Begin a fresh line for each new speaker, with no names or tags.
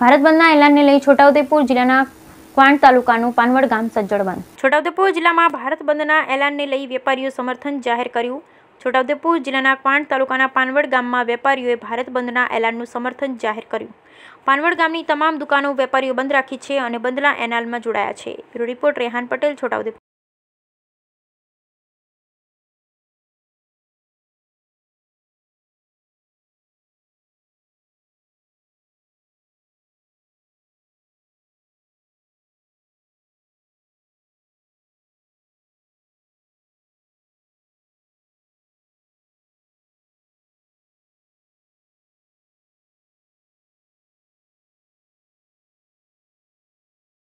ભારત બંધના એલાનને લઈ છોટાઉદેપુર જિલ્લાના ક્વાંટ તાલુકાનું પાનવડ ગામ સજ્જડ બંધ
છોટાઉદેપુર જિલ્લામાં ભારત બંધના એલાનને લઈ વેપારીઓ સમર્થન જાહેર કર્યું છોટાઉદેપુર જિલ્લાના ક્વાંટ તાલુકાના પાનવડ ગામમાં વેપારીઓએ ભારત બંધના એલાનનું સમર્થન જાહેર કર્યું પાનવડ ગામની તમામ દુકાનો વેપારીઓ બંધ રાખી છે અને બંધના એનાલમાં જોડાયા છે રિપોર્ટ રેહાન પટેલ
છોટાઉદેપુર